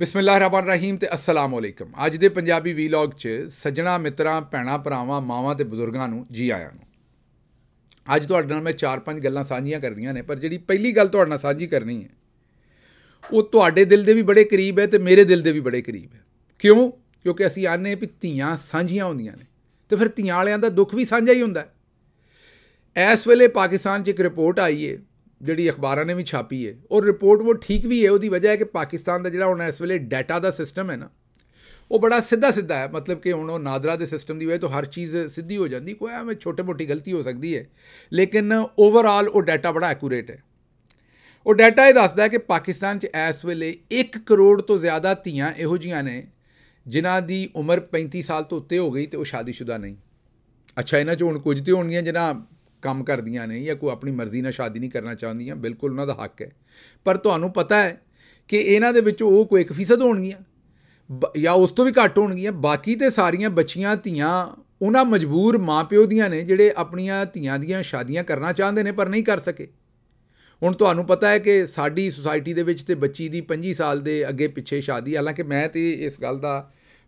ਰਹੀਮ ਤੇ ਅਸਲਾਮ ਅਲੈਕਮ ਅੱਜ ਦੇ ਪੰਜਾਬੀ ਵੀਲੌਗ 'ਚ ਸੱਜਣਾ ਮਿੱਤਰਾਂ ਭੈਣਾ ਭਰਾਵਾਂ ਮਾਵਾਂ ਤੇ ਬਜ਼ੁਰਗਾਂ ਨੂੰ ਜੀ ਆਇਆਂ ਨੂੰ ਅੱਜ ਤੁਹਾਡੇ ਨਾਲ ਮੈਂ ਚਾਰ ਪੰਜ ਗੱਲਾਂ ਸਾਂਝੀਆਂ ਕਰਨੀਆਂ ਨੇ ਪਰ ਜਿਹੜੀ ਪਹਿਲੀ ਗੱਲ ਤੁਹਾਡੇ ਨਾਲ ਸਾਂਝੀ ਕਰਨੀ ਹੈ ਉਹ ਤੁਹਾਡੇ ਦਿਲ ਦੇ ਵੀ ਬੜੇ ਕਰੀਬ ਹੈ ਤੇ ਮੇਰੇ ਦਿਲ ਦੇ ਵੀ ਬੜੇ ਕਰੀਬ ਹੈ ਕਿਉਂ ਕਿਉਂਕਿ ਅਸੀਂ ਆਨੇ ਵੀ ਧੀਆਂ ਸਾਂਝੀਆਂ ਹੁੰਦੀਆਂ ਨੇ ਤੇ ਫਿਰ ਧੀਆਂ ਵਾਲਿਆਂ ਦਾ ਦੁੱਖ ਵੀ ਸਾਂਝਾ ਹੀ ਹੁੰਦਾ ਐਸ ਵੇਲੇ ਪਾਕਿਸਤਾਨ 'ਚ ਇੱਕ ਰਿਪੋਰਟ ਆਈ ਏ ਜਿਹੜੀ ਅਖਬਾਰਾਂ ਨੇ ਵੀ ਛਾਪੀ ਹੈ ਔਰ ਰਿਪੋਰਟ ਉਹ ਠੀਕ ਵੀ ਹੈ ਉਹਦੀ ਵਜ੍ਹਾ ਹੈ ਕਿ ਪਾਕਿਸਤਾਨ ਦਾ ਜਿਹੜਾ ਹੁਣ ਇਸ ਵੇਲੇ ਡਾਟਾ ਦਾ ਸਿਸਟਮ ਹੈ ਨਾ ਉਹ ਬੜਾ ਸਿੱਧਾ ਸਿੱਧਾ ਹੈ ਮਤਲਬ ਕਿ ਹੁਣ ਉਹ ਨਾਦਰਾ ਦੇ ਸਿਸਟਮ ਦੀ ਵਜ੍ਹਾ ਤੋਂ ਹਰ ਚੀਜ਼ ਸਿੱਧੀ ਹੋ ਜਾਂਦੀ ਕੋਈ ਐਵੇਂ ਛੋਟੇ-ਮੋਟੀ ਗਲਤੀ ਹੋ ਸਕਦੀ ਹੈ ਲੇਕਿਨ ਓਵਰਆਲ ਉਹ ਡਾਟਾ ਬੜਾ ਐਕੂਰੇਟ ਹੈ ਉਹ ਡਾਟਾ ਇਹ ਦੱਸਦਾ ਹੈ ਕਿ ਪਾਕਿਸਤਾਨ 'ਚ ਇਸ ਵੇਲੇ 1 ਕਰੋੜ ਤੋਂ ਜ਼ਿਆਦਾ ਧੀਆਂ ਇਹੋ ਜੀਆਂ ਨੇ ਜਿਨ੍ਹਾਂ ਦੀ ਉਮਰ 35 ਸਾਲ ਤੋਂ ਉੱਤੇ ਹੋ ਗਈ ਤੇ ਉਹ ਸ਼ਾਦੀशुदा ਨਹੀਂ ਅੱਛਾ ਇਹਨਾਂ 'ਚ ਹੁਣ ਕੁਝ ਤੇ ਹੋਣਗੀਆਂ ਜਿਨ੍ਹਾਂ ਕੰਮ ਕਰਦੀਆਂ ਨੇ ਜਾਂ ਕੋਈ ਆਪਣੀ ਮਰਜ਼ੀ ਨਾਲ ਸ਼ਾਦੀ ਨਹੀਂ ਕਰਨਾ ਚਾਹੁੰਦੀਆਂ ਬਿਲਕੁਲ ਉਹਨਾਂ ਦਾ ਹੱਕ ਹੈ ਪਰ ਤੁਹਾਨੂੰ ਪਤਾ ਹੈ ਕਿ ਇਹਨਾਂ ਦੇ ਵਿੱਚੋਂ ਉਹ ਕੋਈ 1% ਹੋਣਗੀਆਂ ਜਾਂ ਉਸ ਤੋਂ ਵੀ ਘੱਟ ਹੋਣਗੀਆਂ ਬਾਕੀ ਤੇ ਸਾਰੀਆਂ ਬੱਚੀਆਂ ਧੀਆਂ ਉਹਨਾਂ ਮਜਬੂਰ ਮਾਪਿਓ ਦੀਆਂ ਨੇ ਜਿਹੜੇ ਆਪਣੀਆਂ ਧੀਆਂ ਦੀਆਂ ਸ਼ਾਦੀਆਂ ਕਰਨਾ ਚਾਹੁੰਦੇ ਨੇ ਪਰ ਨਹੀਂ ਕਰ ਸਕੇ ਹੁਣ ਤੁਹਾਨੂੰ ਪਤਾ ਹੈ ਕਿ ਸਾਡੀ ਸੁਸਾਇਟੀ ਦੇ ਵਿੱਚ ਤੇ ਬੱਚੀ ਦੀ 25 ਸਾਲ ਦੇ ਅੱਗੇ ਪਿੱਛੇ ਸ਼ਾਦੀ ਹਾਲਾਂਕਿ ਮੈਂ ਤੇ ਇਸ ਗੱਲ ਦਾ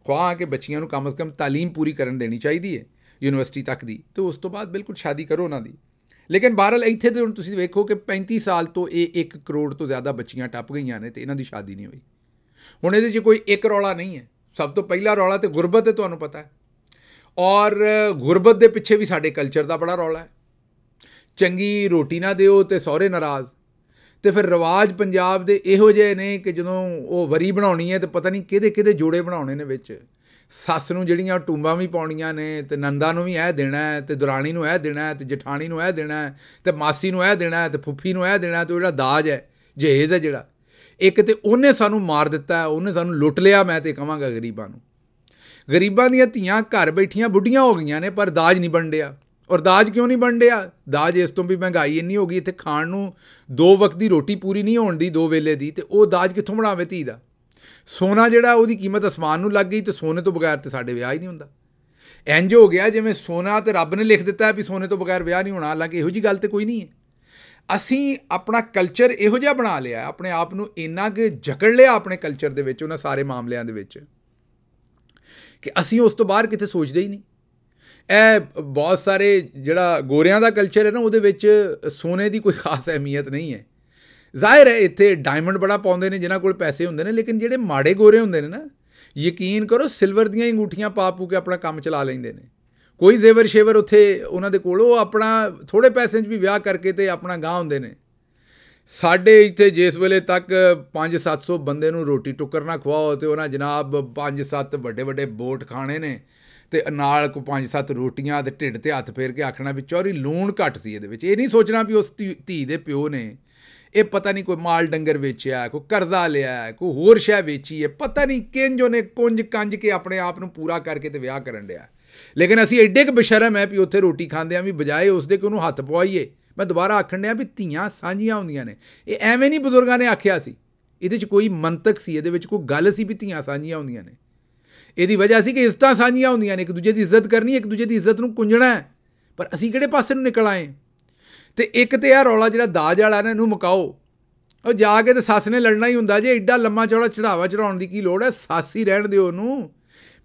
ਖੁਆਹ ਕਿ ਬੱਚੀਆਂ ਨੂੰ ਕਮ ਸੇ ਕਮ تعلیم ਪੂਰੀ ਕਰਨ ਦੇਣੀ ਚਾਹੀਦੀ ਹੈ ਯੂਨੀਵਰਸਿਟੀ ਤੱਕ ਦੀ ਤੇ ਉਸ ਤੋਂ ਬਾਅਦ ਬਿਲਕੁਲ ਸ਼ਾਦੀ ਕਰੋ ਉਹਨਾਂ ਦੀ ਲੇਕਿਨ ਬਾਰਲ ਇੱਥੇ ਤੇ ਹੁਣ ਤੁਸੀਂ ਵੇਖੋ ਕਿ 35 ਸਾਲ ਤੋਂ ਇਹ 1 ਕਰੋੜ ਤੋਂ ਜ਼ਿਆਦਾ ਬੱਚੀਆਂ ਟੱਪ ਗਈਆਂ ਨੇ ਤੇ ਇਹਨਾਂ ਦੀ ਸ਼ਾਦੀ ਨਹੀਂ ਹੋਈ ਹੁਣ ਇਹਦੇ 'ਚ ਕੋਈ ਇੱਕ ਰੌਲਾ ਨਹੀਂ ਹੈ ਸਭ ਤੋਂ ਪਹਿਲਾ ਰੌਲਾ ਤੇ ਗੁਰਬਤ ਹੈ ਤੁਹਾਨੂੰ ਪਤਾ ਹੈ ਔਰ ਗੁਰਬਤ ਦੇ ਪਿੱਛੇ ਵੀ ਸਾਡੇ ਕਲਚਰ ਦਾ ਬੜਾ ਰੌਲਾ ਹੈ ਚੰਗੀ ਰੋਟੀ ਨਾ ਦਿਓ ਤੇ ਸਹੁਰੇ ਨਾਰਾਜ਼ ਤੇ ਫਿਰ ਰਿਵਾਜ ਪੰਜਾਬ ਦੇ ਇਹੋ ਜਿਹੇ ਨੇ ਕਿ ਜਦੋਂ ਉਹ ਵਰੀ ਬਣਾਉਣੀ ਹੈ ਤੇ ਪਤਾ ਨਹੀਂ ਕਿਹਦੇ ਕਿਹਦੇ ਜੋੜੇ ਬਣਾਉਣੇ ਨੇ ਵਿੱਚ ਸੱਸ ਨੂੰ ਜਿਹੜੀਆਂ ਟੂੰਬਾਂ ਵੀ ਪਾਉਣੀਆਂ ਨੇ ਤੇ ਨੰਦਾ ਨੂੰ ਵੀ ਇਹ ਦੇਣਾ ਹੈ ਤੇ ਦੁਰਾਣੀ ਨੂੰ ਇਹ ਦੇਣਾ ਹੈ ਤੇ ਜਠਾਣੀ ਨੂੰ ਇਹ ਦੇਣਾ ਹੈ ਤੇ ਮਾਸੀ ਨੂੰ ਇਹ ਦੇਣਾ ਹੈ ਤੇ ਫੁੱਫੀ ਨੂੰ ਇਹ ਦੇਣਾ ਤੇ ਜਿਹੜਾ ਦਾਜ ਹੈ ਜਹੇਜ਼ ਹੈ ਜਿਹੜਾ ਇੱਕ ਤੇ ਉਹਨੇ ਸਾਨੂੰ ਮਾਰ ਦਿੱਤਾ ਉਹਨੇ ਸਾਨੂੰ ਲੁੱਟ ਲਿਆ ਮੈਂ ਤੇ ਕਹਾਂਗਾ ਗਰੀਬਾਂ ਨੂੰ ਗਰੀਬਾਂ ਦੀਆਂ ਧੀਆਂ ਘਰ ਬੈਠੀਆਂ ਬੁੱਢੀਆਂ ਹੋ ਗਈਆਂ ਨੇ ਪਰ ਦਾਜ ਨਹੀਂ ਵੰਡਿਆ ਔਰ ਦਾਜ ਕਿਉਂ ਨਹੀਂ ਵੰਡਿਆ ਦਾਜ ਇਸ ਤੋਂ ਵੀ ਮਹਿੰਗਾਈ ਇੰਨੀ ਹੋ ਗਈ ਇੱਥੇ ਖਾਣ ਨੂੰ ਦੋ ਵਕਤ ਦੀ ਰੋਟੀ ਪੂਰੀ ਨਹੀਂ ਹੋਣ ਦੀ ਦੋ ਵੇਲੇ ਦੀ ਤੇ ਉਹ ਦਾਜ ਕਿੱਥੋਂ ਬਣਾਵੇ ਧੀ ਦਾ ਸੋਨਾ ਜਿਹੜਾ ਉਹਦੀ ਕੀਮਤ ਅਸਮਾਨ ਨੂੰ ਲੱਗ ਗਈ ਤੇ ਸੋਨੇ ਤੋਂ ਬਗੈਰ ਤੇ ਸਾਡੇ ਵਿਆਹ ਹੀ ਨਹੀਂ ਹੁੰਦਾ ਇੰਜ ਹੋ ਗਿਆ ਜਿਵੇਂ ਸੋਨਾ ਤੇ ਰੱਬ ਨੇ ਲਿਖ ਦਿੱਤਾ ਵੀ ਸੋਨੇ ਤੋਂ ਬਗੈਰ ਵਿਆਹ ਨਹੀਂ ਹੋਣਾ ਹਾਲਾਂਕਿ ਇਹੋ ਜੀ ਗੱਲ ਤੇ ਕੋਈ ਨਹੀਂ ਹੈ ਅਸੀਂ ਆਪਣਾ ਕਲਚਰ ਇਹੋ ਜਿਹਾ ਬਣਾ ਲਿਆ ਆਪਣੇ ਆਪ ਨੂੰ ਇੰਨਾ ਕਿ ਜਕੜ ਲਿਆ ਆਪਣੇ ਕਲਚਰ ਦੇ ਵਿੱਚ ਉਹਨਾਂ ਸਾਰੇ ਮਾਮਲਿਆਂ ਦੇ ਵਿੱਚ ਕਿ ਅਸੀਂ ਉਸ ਤੋਂ ਬਾਹਰ ਕਿਤੇ ਸੋਚਦੇ ਹੀ ਨਹੀਂ ਇਹ ਬਹੁਤ ਸਾਰੇ ਜਿਹੜਾ ਗੋਰਿਆਂ ਦਾ ਕਲਚਰ ਹੈ ਨਾ ਉਹਦੇ ਵਿੱਚ ਸੋਨੇ ਦੀ ਕੋਈ ਖਾਸ ਅਹਿਮੀਅਤ ਨਹੀਂ ਹੈ ਜ਼ਾਹਿਰ ਹੈ ਇੱਥੇ ਡਾਇਮੰਡ ਬੜਾ ਪਾਉਂਦੇ ਨੇ ਜਿਨ੍ਹਾਂ ਕੋਲ ਪੈਸੇ ਹੁੰਦੇ ਨੇ ਲੇਕਿਨ ਜਿਹੜੇ ਮਾੜੇ ਗੋਰੇ ਹੁੰਦੇ ਨੇ ਨਾ ਯਕੀਨ ਕਰੋ ਸਿਲਵਰ ਦੀਆਂ ਅੰਗੂਠੀਆਂ ਪਾ ਪੂ ਕੇ ਆਪਣਾ ਕੰਮ ਚਲਾ ਲੈਂਦੇ ਨੇ ਕੋਈ ਜ਼ੇਵਰ ਸ਼ੇਵਰ ਉੱਥੇ ਉਹਨਾਂ ਦੇ ਕੋਲ ਉਹ ਆਪਣਾ ਥੋੜੇ ਪੈਸੇ 'ਚ ਵੀ ਵਿਆਹ ਕਰਕੇ ਤੇ ਆਪਣਾ ਗਾਂ ਹੁੰਦੇ ਨੇ ਸਾਡੇ ਇੱਥੇ ਜਿਸ ਵੇਲੇ ਤੱਕ 5-700 ਬੰਦੇ ਨੂੰ ਰੋਟੀ ਟੁੱਕਰ ਨਾ ਖਵਾਓ ਤੇ ਉਹਨਾਂ ਜਨਾਬ 5-7 ਵੱਡੇ ਵੱਡੇ ਬੋਟ ਖਾਣੇ ਨੇ ਤੇ ਨਾਲ ਕੋ 5-7 ਰੋਟੀਆਂ ਤੇ ਢਿੱਡ ਤੇ ਹੱਥ ਫੇਰ ਕੇ ਆਖਣਾ ਵੀ ਚੌਰੀ ਲੂਣ ਘੱਟ ਸੀ ਇਹਦੇ ਵਿੱਚ ਇਹ ਨਹੀਂ ਸੋਚਣਾ ਵੀ ਉਸ ਧੀ ਦੇ ਪਿਓ ਨੇ ਇਹ ਪਤਾ ਨਹੀਂ ਕੋਈ ਮਾਲ ਡੰਗਰ ਵੇਚਿਆ ਕੋਈ ਕਰਜ਼ਾ ਲਿਆ ਕੋਈ ਹੋਰ ਸ਼ੈ ਵੇਚੀ ਹੈ ਪਤਾ ਨਹੀਂ ਕਿੰਜੋ ਨੇ ਕੁੰਜ ਕੰਜ ਕੇ ਆਪਣੇ ਆਪ ਨੂੰ ਪੂਰਾ ਕਰਕੇ ਤੇ ਵਿਆਹ ਕਰਨ ਡਿਆ ਲੇਕਿਨ ਅਸੀਂ ਐਡੇ ਕ ਬਸ਼ਰਮ ਹੈ ਵੀ ਉੱਥੇ ਰੋਟੀ ਖਾਂਦੇ ਆ ਵੀ ਬਜਾਏ ਉਸ ਦੇ ਕਿ ਉਹਨੂੰ ਹੱਥ ਪਵਾਈਏ ਮੈਂ ਦੁਬਾਰਾ ਆਖਣ ਡਿਆ ਵੀ ਧੀਆਂ ਸਾਂਝੀਆਂ ਹੁੰਦੀਆਂ ਨੇ ਇਹ ਐਵੇਂ ਨਹੀਂ ਬਜ਼ੁਰਗਾਂ ਨੇ ਆਖਿਆ ਸੀ ਇਹਦੇ ਵਿੱਚ ਕੋਈ ਮੰਤਕ ਸੀ ਇਹਦੇ ਵਿੱਚ ਕੋਈ ਗੱਲ ਸੀ ਵੀ ਧੀਆਂ ਸਾਂਝੀਆਂ ਹੁੰਦੀਆਂ ਨੇ ਇਹਦੀ ਵਜ੍ਹਾ ਸੀ ਕਿ ਇਸ ਤਾਂ ਸਾਂਝੀਆਂ ਹੁੰਦੀਆਂ ਨੇ ਇੱਕ ਦੂਜੇ ਦੀ ਇੱਜ਼ਤ ਕਰਨੀ ਇੱਕ ਦੂਜੇ ਦੀ ਇੱਜ਼ਤ ਨੂੰ ਕੁੰਝਣਾ ਪਰ ਅਸੀਂ ਕਿਹੜੇ ਪਾਸੇ ਨੂੰ ਨਿਕਲ ਆਏ ਤੇ ਇੱਕ ਤੇ ਆ ਰੌਲਾ ਜਿਹੜਾ ਦਾਜ ਵਾਲਾ ਨੇ ਇਹਨੂੰ ਮੁਕਾਓ ਉਹ ਜਾ ਕੇ ਤੇ ਸੱਸ ਨੇ ਲੜਨਾ ਹੀ ਹੁੰਦਾ ਜੇ ਐਡਾ ਲੰਮਾ ਚੌੜਾ ਚੜਾਵਾ ਚੜਾਉਣ ਦੀ ਕੀ ਲੋੜ ਹੈ ਸੱਸ ਹੀ ਰਹਿਣ ਦਿਓ ਉਹਨੂੰ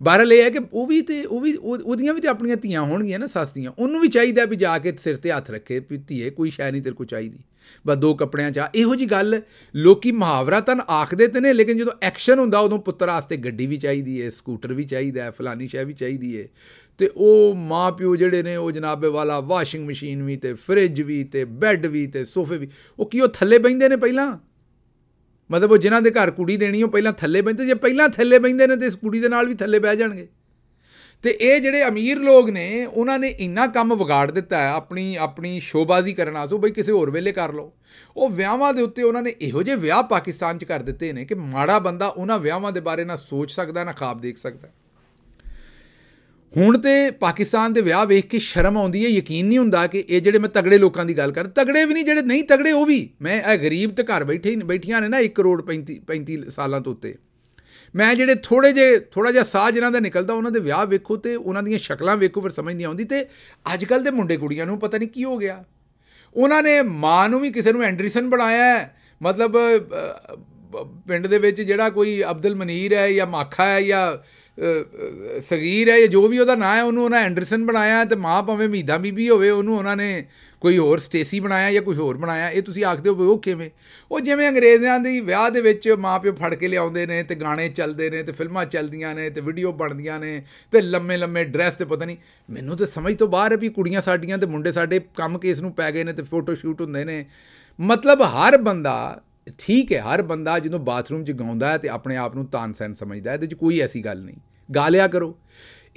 ਬਹਰਲ ਇਹ ਕਿ ਉਹ ਵੀ ਤੇ ਉਹ ਵੀ ਉਹਦੀਆਂ ਵੀ ਤੇ ਆਪਣੀਆਂ ਧੀਆਂ ਹੋਣਗੀਆਂ ਨਾ ਸੱਸ ਦੀਆਂ ਉਹਨੂੰ ਵੀ ਚਾਹੀਦਾ ਵੀ ਜਾ ਕੇ ਸਿਰ ਤੇ ਹੱਥ ਰੱਖੇ ਵੀ ਧੀਏ ਕੋਈ ਸ਼ੈ ਨਹੀਂ ਤੇਰੇ ਕੋ ਚਾਹੀਦੀ ਬਸ ਦੋ ਕੱਪੜਿਆਂ ਚ ਇਹੋ ਜੀ ਗੱਲ ਲੋਕੀ ਮੁਹਾਵਰਾ ਤਾਂ ਆਖਦੇ ਤੇ ਨੇ ਲੇਕਿਨ ਜਦੋਂ ਐਕਸ਼ਨ ਹੁੰਦਾ ਉਦੋਂ ਪੁੱਤਰ ਵਾਸਤੇ ਗੱਡੀ ਵੀ ਚਾਹੀਦੀ ਏ ਸਕੂਟਰ ਵੀ ਚਾਹੀਦਾ ਹੈ ਫਲਾਨੀ ਸ਼ੈ ਵੀ ਚਾਹੀਦੀ ਏ ਤੇ ਉਹ ਮਾਪਿਓ ਜਿਹੜੇ ਨੇ ਉਹ ਜਨਾਬੇ ਵਾਲਾ ਵਾਸ਼ਿੰਗ ਮਸ਼ੀਨ ਵੀ ਤੇ ਫ੍ਰਿਜ ਵੀ ਤੇ ਬੈੱਡ ਵੀ ਤੇ ਸੋਫੇ ਵੀ ਉਹ ਕੀ ਉਹ ਥੱਲੇ ਬੈਂਦੇ ਨੇ ਪਹਿਲਾਂ ਮਤਲਬ ਉਹ ਜਿਨ੍ਹਾਂ ਦੇ ਘਰ ਕੁੜੀ ਦੇਣੀ ਉਹ ਪਹਿਲਾਂ ਥੱਲੇ ਬੈਂਦੇ ਜੇ ਪਹਿਲਾਂ ਥੱਲੇ ਬੈਂਦੇ ਨੇ ਤੇ ਇਸ ਕੁੜੀ ਦੇ ਨਾਲ ਵੀ ਥੱਲੇ ਬਹਿ ਜਾਣਗੇ ਤੇ ਇਹ ਜਿਹੜੇ ਅਮੀਰ ਲੋਕ ਨੇ ਉਹਨਾਂ ਨੇ ਇੰਨਾ ਕੰਮ ਵਿਗਾੜ ਦਿੱਤਾ ਹੈ ਆਪਣੀ ਆਪਣੀ ਸ਼ੋਬਾਜ਼ੀ ਕਰਨ ਆਸੋ ਬਈ ਕਿਸੇ ਹੋਰ ਵੇਲੇ ਕਰ ਲਓ ਉਹ ਵਿਆਹਾਂ ਦੇ ਉੱਤੇ ਉਹਨਾਂ ਨੇ ਇਹੋ ਜਿਹੇ ਵਿਆਹ ਪਾਕਿਸਤਾਨ 'ਚ ਕਰ ਦਿੱਤੇ ਨੇ ਕਿ ਮਾੜਾ ਬੰਦਾ ਉਹਨਾਂ ਵਿਆਹਾਂ ਦੇ ਬਾਰੇ ਨਾ ਸੋਚ ਸਕਦਾ ਨਾ ਖਾਬ ਦੇਖ ਸਕਦਾ ਹੁਣ ਤੇ ਪਾਕਿਸਤਾਨ ਦੇ ਵਿਆਹ ਵੇਖ ਕੇ ਸ਼ਰਮ ਆਉਂਦੀ ਹੈ ਯਕੀਨ ਨਹੀਂ ਹੁੰਦਾ ਕਿ ਇਹ ਜਿਹੜੇ ਮੈਂ ਤਗੜੇ ਲੋਕਾਂ ਦੀ ਗੱਲ ਕਰ ਤਗੜੇ ਵੀ ਨਹੀਂ ਜਿਹੜੇ ਨਹੀਂ ਤਗੜੇ ਉਹ ਵੀ ਮੈਂ ਇਹ ਗਰੀਬ ਤੇ ਘਰ ਬੈਠੇ ਬੈਠੀਆਂ ਨੇ ਨਾ 1 ਕਰੋੜ 35 35 ਸਾਲਾਂ ਤੋਂ ਉੱਤੇ ਮੈਂ ਜਿਹੜੇ ਥੋੜੇ ਜੇ ਥੋੜਾ ਜਿਹਾ ਸਾਹ ਜਿਨ੍ਹਾਂ ਦਾ ਨਿਕਲਦਾ ਉਹਨਾਂ ਦੇ ਵਿਆਹ ਵੇਖੋ ਤੇ ਉਹਨਾਂ ਦੀਆਂ ਸ਼ਕਲਾਂ ਵੇਖੋ ਫਿਰ ਸਮਝ ਨਹੀਂ ਆਉਂਦੀ ਤੇ ਅੱਜ ਕੱਲ ਦੇ ਮੁੰਡੇ ਕੁੜੀਆਂ ਨੂੰ ਪਤਾ ਨਹੀਂ ਕੀ ਹੋ ਗਿਆ ਉਹਨਾਂ ਨੇ ਮਾਂ ਨੂੰ ਵੀ ਕਿਸੇ ਨੂੰ ਐਂਡਰਸਨ ਬਣਾਇਆ ਮਤਲਬ ਪਿੰਡ ਦੇ ਵਿੱਚ ਜਿਹੜਾ ਕੋਈ ਅਬਦੁਲ ਮਨੀਰ ਹੈ ਜਾਂ ਮਾਖਾ ਹੈ ਜਾਂ ਸਗੀਰ ਹੈ ਜਾਂ ਜੋ ਵੀ ਉਹਦਾ ਨਾਂ ਹੈ ਉਹਨੂੰ ਉਹਨਾਂ ਐਂਡਰਸਨ ਬਣਾਇਆ ਤੇ ਮਾਂ ਭਾਵੇਂ ਮੀਦਾ ਬੀਬੀ ਹੋਵੇ ਉਹਨੂੰ ਉਹਨਾਂ ਨੇ ਕੋਈ ਹੋਰ ਸਟੇਸੀ ਬਣਾਇਆ ਜਾਂ ਕੁਝ ਹੋਰ ਬਣਾਇਆ ਇਹ ਤੁਸੀਂ ਆਖਦੇ ਹੋ ਉਹ ਕਿਵੇਂ ਉਹ ਜਿਵੇਂ ਅੰਗਰੇਜ਼ਾਂ ਦੀ ਵਿਆਹ ਦੇ ਵਿੱਚ ਮਾਪਿਓ ਫੜ ਕੇ ਲਿਆਉਂਦੇ ਨੇ ਤੇ ਗਾਣੇ ਚੱਲਦੇ ਨੇ ਤੇ ਫਿਲਮਾਂ ਚੱਲਦੀਆਂ ਨੇ ਤੇ ਵੀਡੀਓ ਬਣਦੀਆਂ ਨੇ ਤੇ ਲੰਮੇ ਲੰਮੇ ਡਰੈਸ ਤੇ ਪਤਾ ਨਹੀਂ ਮੈਨੂੰ ਤੇ ਸਮਝ ਤੋਂ ਬਾਹਰ ਹੈ ਵੀ ਕੁੜੀਆਂ ਸਾਡੀਆਂ ਤੇ ਮੁੰਡੇ ਸਾਡੇ ਕੰਮ ਕੇਸ ਨੂੰ ਪੈ ਗਏ ਨੇ ਤੇ ਫੋਟੋ ਸ਼ੂਟ ਹੁੰਦੇ ਨੇ ਮਤਲਬ ਹਰ ਬੰਦਾ ਠੀਕ ਹੈ ਹਰ ਬੰਦਾ ਜਦੋਂ ਬਾਥਰੂਮ 'ਚ ਗਾਉਂਦਾ ਹੈ ਤੇ ਆਪਣੇ ਆਪ ਨੂੰ ਤਾਨਸੈਨ ਸਮਝਦਾ ਹੈ ਇਹਦੇ 'ਚ ਕੋਈ ਐਸੀ ਗੱਲ ਨਹੀਂ ਗਾਲਿਆ ਕਰੋ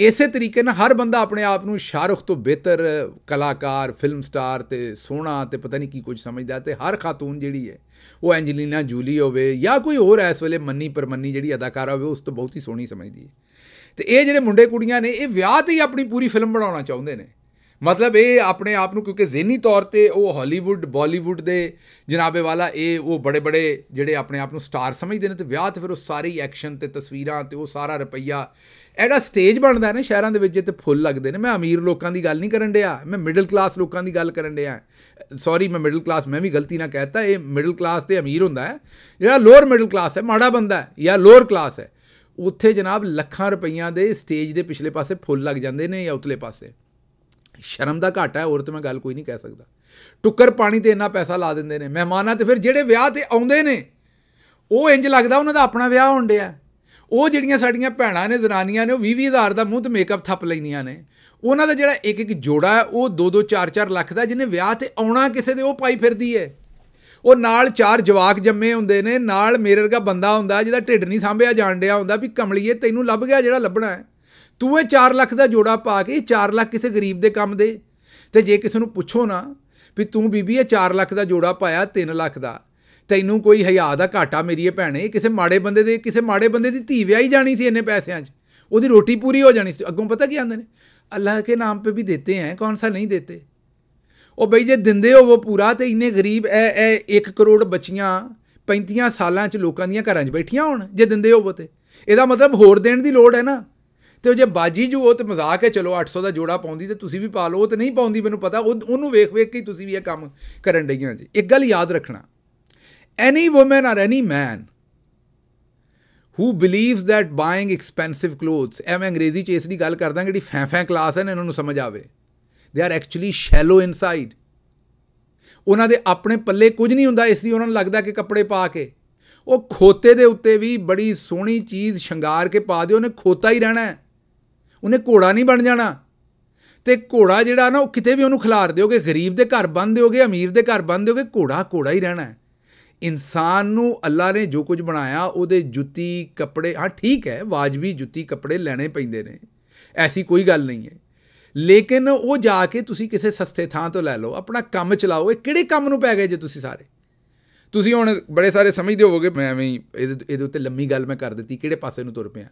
ਇਸੇ ਤਰੀਕੇ ਨਾਲ ਹਰ ਬੰਦਾ ਆਪਣੇ ਆਪ ਨੂੰ ਸ਼ਾਹਰੁਖ ਤੋਂ ਬਿਹਤਰ ਕਲਾਕਾਰ ਫਿਲਮ ਸਟਾਰ ਤੇ ਸੋਹਣਾ ਤੇ ਪਤਾ ਨਹੀਂ ਕੀ ਕੁਝ ਸਮਝਦਾ ਤੇ ਹਰ ਖਾਤੂਨ ਜਿਹੜੀ ਹੈ ਉਹ ਐਂਜਲੀਨਾ ਜੂਲੀ ਹੋਵੇ ਜਾਂ ਕੋਈ ਹੋਰ ਇਸ ਵੇਲੇ ਮੰਨੀ ਪਰਮੰਨੀ ਜਿਹੜੀ ਅਦਾਕਾਰਾ ਹੋਵੇ ਉਸ ਤੋਂ ਬਹੁਤ ਹੀ ਸੋਹਣੀ ਸਮਝਦੀ ਹੈ ਤੇ ਇਹ ਜਿਹੜੇ ਮੁੰਡੇ ਕੁੜੀਆਂ ਨੇ ਇਹ ਵਿਆਹ ਤੇ ਹੀ ਆਪਣੀ ਪੂਰੀ ਫਿਲਮ ਬਣਾਉਣਾ ਚਾਹੁੰਦੇ ਨੇ ਮਤਲਬ ਇਹ ਆਪਣੇ ਆਪ ਨੂੰ ਕਿਉਂਕਿ ਜ਼ੇਨੀ ਤੌਰ ਤੇ ਉਹ ਹਾਲੀਵੁੱਡ ਬਾਲੀਵੁੱਡ ਦੇ ਜਨਾਬੇ ਵਾਲਾ ਇਹ ਉਹ ਬੜੇ ਬੜੇ ਜਿਹੜੇ ਆਪਣੇ ਆਪ ਨੂੰ ਸਟਾਰ ਸਮਝਦੇ ਨੇ ਤੇ ਵਿਆਹ ਤੇ ਫਿਰ ਉਹ ਸਾਰੀ ਐਕਸ਼ਨ ਤੇ ਤਸਵੀਰਾਂ ਤੇ ਉਹ ਸਾਰਾ ਰੁਪਈਆ ਐਡਾ ਸਟੇਜ ਬਣਦਾ ਹੈ ਨਾ ਸ਼ਹਿਰਾਂ ਦੇ ਵਿੱਚ ਜਿੱਥੇ ਫੁੱਲ ਲੱਗਦੇ ਨੇ ਮੈਂ ਅਮੀਰ ਲੋਕਾਂ ਦੀ ਗੱਲ ਨਹੀਂ ਕਰਨ ਡਿਆ ਮੈਂ ਮਿਡਲ ਕਲਾਸ ਲੋਕਾਂ ਦੀ ਗੱਲ ਕਰਨ ਡਿਆ ਸੌਰੀ ਮੈਂ ਮਿਡਲ ਕਲਾਸ ਮੈਂ ਵੀ ਗਲਤੀ ਨਾ ਕਹਿਤਾ ਇਹ ਮਿਡਲ ਕਲਾਸ ਤੇ ਅਮੀਰ ਹੁੰਦਾ ਹੈ ਜਿਹੜਾ ਲੋਅਰ ਮਿਡਲ ਕਲਾਸ ਹੈ ਮਾੜਾ ਬੰਦਾ ਹੈ ਜਾਂ ਲੋਅਰ ਕਲਾਸ ਹੈ ਉੱਥੇ ਜਨਾਬ ਲੱਖਾਂ ਰੁਪਈਆਂ ਦੇ ਸਟੇਜ ਦੇ ਪਿਛਲੇ ਪਾਸੇ ਫੁੱਲ ਲੱਗ ਜਾਂਦੇ ਨੇ ਜਾਂ ਉਤਲੇ ਪਾਸੇ ਸ਼ਰਮ ਦਾ ਘਾਟਾ ਹੈ ਹੋਰ ਤੇ ਮੈਂ ਗੱਲ ਕੋਈ ਨਹੀਂ ਕਹਿ ਸਕਦਾ ਟੁੱਕਰ ਪਾਣੀ ਤੇ ਇੰਨਾ ਪੈਸਾ ਲਾ ਦਿੰਦੇ ਨੇ ਮਹਿਮਾਨਾਂ ਤੇ ਫਿਰ ਜਿਹੜੇ ਵਿਆਹ ਤੇ ਆਉਂਦੇ ਨੇ ਉਹ ਇੰਜ ਲੱਗਦਾ ਉਹਨਾਂ ਦਾ ਆਪਣਾ ਵਿਆਹ ਹੋਣ ਡਿਆ ਉਹ ਜਿਹੜੀਆਂ ਸਾਡੀਆਂ ਭੈਣਾਂ ਨੇ ਜ਼ਨਾਨੀਆਂ ਨੇ ਉਹ 20-20000 ਦਾ ਮੂੰਹ ਤੇ ਮੇਕਅਪ ਥੱਪ ਲੈਂਦੀਆਂ ਨੇ ਉਹਨਾਂ ਦਾ ਜਿਹੜਾ ਇੱਕ ਇੱਕ ਜੋੜਾ ਹੈ ਉਹ 2-2 4-4 ਲੱਖ ਦਾ ਜਿਹਨੇ ਵਿਆਹ ਤੇ ਆਉਣਾ ਕਿਸੇ ਦੇ ਉਹ ਪਾਈ ਫਿਰਦੀ ਹੈ ਉਹ ਨਾਲ ਚਾਰ ਜਵਾਕ ਜੰਮੇ ਹੁੰਦੇ ਨੇ ਨਾਲ ਮੇਰੇ ਵਰਗਾ ਬੰਦਾ ਹੁੰਦਾ ਜਿਹਦਾ ਢਿੱਡ ਨਹੀਂ ਸਾਂਭਿਆ ਜਾਣ ਡਿਆ ਹੁੰਦਾ ਵੀ ਕਮਲੀਏ ਤੈਨੂੰ ਲੱਭ ਗਿਆ ਜਿਹੜਾ ਲੱਭਣਾ ਹੈ ਤੂੰ ਇਹ 4 ਲੱਖ ਦਾ ਜੋੜਾ ਪਾ ਕੇ 4 ਲੱਖ ਕਿਸੇ ਗਰੀਬ ਦੇ ਕੰਮ ਦੇ ਤੇ ਜੇ ਕਿਸੇ ਨੂੰ ਪੁੱਛੋ ਨਾ ਵੀ ਤੂੰ ਬੀਬੀ ਇਹ 4 ਲੱਖ ਦਾ ਜੋੜਾ ਪਾਇਆ 3 ਲੱਖ ਦਾ ਤੈਨੂੰ ਕੋਈ ਹਿਆ ਦਾ ਘਾਟਾ ਮੇਰੀ ਇਹ ਭੈਣੇ ਕਿਸੇ ਮਾੜੇ ਬੰਦੇ ਦੇ ਕਿਸੇ ਮਾੜੇ ਬੰਦੇ ਦੀ ਧੀ ਵਿਆਹੀ ਜਾਣੀ ਸੀ ਇੰਨੇ ਪੈਸਿਆਂ 'ਚ ਉਹਦੀ ਰੋਟੀ ਪੂਰੀ ਹੋ ਜਾਣੀ ਸੀ ਅੱਗੋਂ ਪਤਾ ਕੀ ਆਂਦੇ ਨੇ ਅੱਲਾਹ ਦੇ ਨਾਮ 'ਤੇ ਵੀ ਦਿੰਦੇ ਆਂ ਕੌਣ ਸਾ ਨਹੀਂ ਦਿੰਦੇ ਉਹ ਬਈ ਜੇ ਦਿੰਦੇ ਹੋ ਉਹ ਪੂਰਾ ਤੇ ਇੰਨੇ ਗਰੀਬ ਐ ਐ 1 ਕਰੋੜ ਬੱਚੀਆਂ 35 ਸਾਲਾਂ 'ਚ ਲੋਕਾਂ ਦੀਆਂ ਘਰਾਂ 'ਚ ਬੈਠੀਆਂ ਹੋਣ ਜੇ ਦਿੰਦੇ ਹੋ ਉਹ ਤੇ ਇਹਦਾ ਮਤਲਬ ਹੋਰ ਦੇਣ ਦੀ ਲੋੜ ਹੈ ਨਾ ਤੇ ਜੇ ਬਾਜੀ ਜੂ ਉਹ ਤੇ ਮਜ਼ਾਕ ਹੈ ਚਲੋ 800 ਦਾ ਜੋੜਾ ਪਾਉਂਦੀ ਤੇ ਤੁਸੀਂ ਵੀ ਪਾ ਲਓ ਉਹ ਤੇ ਨਹੀਂ ਪਾਉਂਦੀ ਮੈਨੂੰ ਪਤਾ ਉਹਨੂੰ ਵੇਖ ਵੇਖ ਕੇ ਤੁਸੀਂ ਵੀ ਇਹ ਕੰਮ ਕਰਨ ਡਈਆਂ ਜੀ ਇੱਕ ਗੱਲ ਯਾਦ ਰੱਖਣਾ any woman or any man who believes that buying expensive clothes ਐਵੇਂ ਅੰਗਰੇਜ਼ੀ ਚ ਇਸ ਦੀ ਗੱਲ ਕਰਦਾ ਜਿਹੜੀ ਫੈਂ ਫੈਂ ਕਲਾਸ ਹੈ ਨਾ ਇਹਨਾਂ ਨੂੰ ਸਮਝ ਆਵੇ they are actually shallow inside ਉਹਨਾਂ ਦੇ ਆਪਣੇ ਪੱਲੇ ਕੁਝ ਨਹੀਂ ਹੁੰਦਾ ਇਸ ਲਈ ਉਹਨਾਂ ਨੂੰ ਲੱਗਦਾ ਕਿ ਕੱਪੜੇ ਪਾ ਕੇ ਉਹ ਖੋਤੇ ਦੇ ਉੱਤੇ ਵੀ ਬੜੀ ਸੋਹਣੀ ਚੀਜ਼ ਸ਼ਿੰਗਾਰ ਕੇ ਪਾ ਦਿਓ ਉਹਨੇ ਖੋਤਾ ਹੀ ਰਹਿਣਾ ਹੈ ਉਹਨੇ ਘੋੜਾ ਨਹੀਂ ਬਣ ਜਾਣਾ ਤੇ ਘੋੜਾ ਜਿਹੜਾ ਨਾ ਉਹ ਕਿਤੇ ਵੀ ਉਹਨੂੰ ਖਿਲਾਰ ਦਿਓਗੇ ਗਰੀਬ ਦੇ ਘਰ ਬੰਨ ਦਿਓਗੇ ਅਮੀਰ ਦੇ ਘਰ ਬੰਨ ਦਿਓਗੇ ਘੋੜਾ ਘੋੜਾ ਹੀ ਰਹਿਣਾ ਹੈ ਇਨਸਾਨ ਨੂੰ ਅੱਲਾ ਨੇ ਜੋ ਕੁਝ ਬਣਾਇਆ ਉਹਦੇ ਜੁੱਤੀ ਕੱਪੜੇ ਹਾਂ ਠੀਕ ਹੈ ਵਾਜਬੀ ਜੁੱਤੀ ਕੱਪੜੇ ਲੈਣੇ ਪੈਂਦੇ ਨੇ ਐਸੀ ਕੋਈ ਗੱਲ ਨਹੀਂ ਹੈ ਲੇਕਿਨ ਉਹ ਜਾ ਕੇ ਤੁਸੀਂ ਕਿਸੇ ਸਸਤੇ ਥਾਂ ਤੋਂ ਲੈ ਲਓ ਆਪਣਾ ਕੰਮ ਚਲਾਓ ਇਹ ਕਿਹੜੇ ਕੰਮ ਨੂੰ ਪੈ ਗਏ ਜੇ ਤੁਸੀਂ ਸਾਰੇ ਤੁਸੀਂ ਹੁਣ ਬੜੇ ਸਾਰੇ ਸਮਝਦੇ ਹੋਵੋਗੇ ਮੈਂ ਐਵੇਂ ਇਹਦੇ ਉੱਤੇ ਲੰਮੀ ਗੱਲ ਮੈਂ ਕਰ ਦਿੱਤੀ ਕਿਹੜੇ ਪਾਸੇ ਨੂੰ ਤੁਰ ਪਿਆ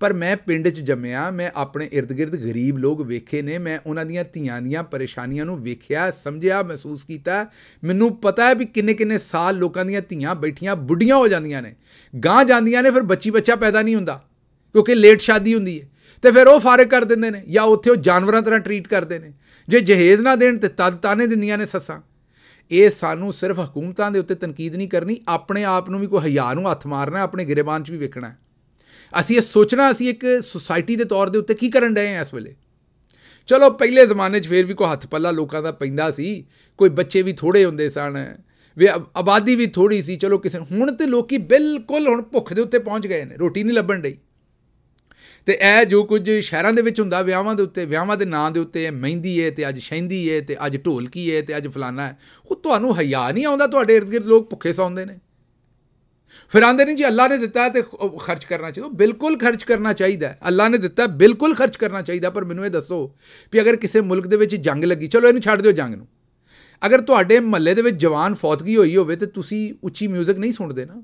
ਪਰ ਮੈਂ ਪਿੰਡ 'ਚ ਜੰਮਿਆ ਮੈਂ ਆਪਣੇ ird-gird ਗਰੀਬ ਲੋਕ ਵੇਖੇ ਨੇ ਮੈਂ ਉਹਨਾਂ ਦੀਆਂ ਧੀਆਂ ਦੀਆਂ ਪਰੇਸ਼ਾਨੀਆਂ ਨੂੰ ਵੇਖਿਆ ਸਮਝਿਆ ਮਹਿਸੂਸ ਕੀਤਾ ਮੈਨੂੰ ਪਤਾ ਹੈ ਵੀ ਕਿੰਨੇ ਕਿੰਨੇ ਸਾਲ ਲੋਕਾਂ ਦੀਆਂ ਧੀਆਂ ਬੈਠੀਆਂ ਬੁੱਢੀਆਂ ਹੋ ਜਾਂਦੀਆਂ ਨੇ ਗਾਂ ਜਾਂਦੀਆਂ ਨੇ ਫਿਰ ਬੱਚੀ ਬੱਚਾ ਪੈਦਾ ਨਹੀਂ ਹੁੰਦਾ ਕਿਉਂਕਿ ਲੇਟ ਸ਼ਾਦੀ ਹੁੰਦੀ ਹੈ ਤੇ ਫਿਰ ਉਹ ਫਾਰਗ ਕਰ ਦਿੰਦੇ ਨੇ ਜਾਂ ਉੱਥੇ ਉਹ ਜਾਨਵਰਾਂ ਤਰ੍ਹਾਂ ਟ੍ਰੀਟ ਕਰਦੇ ਨੇ ਜੇ ਜਹੇਜ਼ ਨਾ ਦੇਣ ਤੇ ਤਦ ਤਾਨੇ ਦਿੰਦੀਆਂ ਨੇ ਸੱਸਾਂ ਇਹ ਸਾਨੂੰ ਸਿਰਫ ਹਕੂਮਤਾਂ ਦੇ ਉੱਤੇ ਤਨਕੀਦ ਨਹੀਂ ਕਰਨੀ ਆਪਣੇ ਆਪ ਨੂੰ ਵੀ ਕੋਈ ਹਯਾ ਨੂੰ ਹੱਥ ਮਾਰਨਾ ਆਪਣੇ ਗਿਰੇਬਾਨ 'ਚ ਵੀ ਵੇਖਣਾ ਅਸੀਂ ਇਹ ਸੋਚਣਾ ਅਸੀਂ ਇੱਕ ਸੋਸਾਇਟੀ ਦੇ ਤੌਰ ਦੇ ਉੱਤੇ ਕੀ ਕਰਨ ਦੇ ਆ ਇਸ ਵੇਲੇ ਚਲੋ ਪਹਿਲੇ ਜ਼ਮਾਨੇ 'ਚ ਫੇਰ ਵੀ ਕੋਈ ਹੱਥ ਪੱਲਾ ਲੋਕਾਂ ਦਾ ਪੈਂਦਾ ਸੀ ਕੋਈ ਬੱਚੇ ਵੀ ਥੋੜੇ ਹੁੰਦੇ ਸਨ ਵੀ ਆਬਾਦੀ ਵੀ ਥੋੜੀ ਸੀ ਚਲੋ ਕਿਸੇ ਹੁਣ ਤੇ ਲੋਕੀ ਬਿਲਕੁਲ ਹੁਣ ਭੁੱਖ ਦੇ ਉੱਤੇ ਪਹੁੰਚ ਗਏ ਨੇ ਰੋਟੀ ਨਹੀਂ ਲੱਭਣ ਡਈ ਤੇ ਇਹ ਜੋ ਕੁਝ ਸ਼ਹਿਰਾਂ ਦੇ ਵਿੱਚ ਹੁੰਦਾ ਵਿਆਹਾਂ ਦੇ ਉੱਤੇ ਵਿਆਹਾਂ ਦੇ ਨਾਂ ਦੇ ਉੱਤੇ ਮਹਿੰਦੀ ਏ ਤੇ ਅੱਜ ਸ਼ੈਂਦੀ ਏ ਤੇ ਅੱਜ ਢੋਲਕੀ ਏ ਤੇ ਅੱਜ ਫਲਾਣਾ ਉਹ ਤੁਹਾਨੂੰ ਹਿਆ ਨਹੀਂ ਆਉਂਦਾ ਤੁਹਾਡੇ ird-gird ਲੋਕ ਭੁੱਖੇ ਸੌਂਦੇ ਨੇ ਫਿਰ ਆਂਦੇ ਨੇ ਜੀ ਅੱਲਾ ਨੇ ਦਿੱਤਾ ਤੇ ਖਰਚ ਕਰਨਾ ਚਾਹੀਦਾ ਬਿਲਕੁਲ ਖਰਚ ਕਰਨਾ ਚਾਹੀਦਾ ਅੱਲਾ ਨੇ ਦਿੱਤਾ ਬਿਲਕੁਲ ਖਰਚ ਕਰਨਾ ਚਾਹੀਦਾ ਪਰ ਮੈਨੂੰ ਇਹ ਦੱਸੋ ਵੀ ਅਗਰ ਕਿਸੇ ਮੁਲਕ ਦੇ ਵਿੱਚ ਜੰਗ ਲੱਗੀ ਚਲੋ ਇਹਨੂੰ ਛੱਡ ਦਿਓ ਜੰਗ ਨੂੰ ਅਗਰ ਤੁਹਾਡੇ ਮਹੱਲੇ ਦੇ ਵਿੱਚ ਜਵਾਨ ਫੌਤਗੀ ਹੋਈ ਹੋਵੇ ਤੇ ਤੁਸੀਂ ਉੱਚੀ 뮤직 ਨਹੀਂ ਸੁਣਦੇ ਨਾ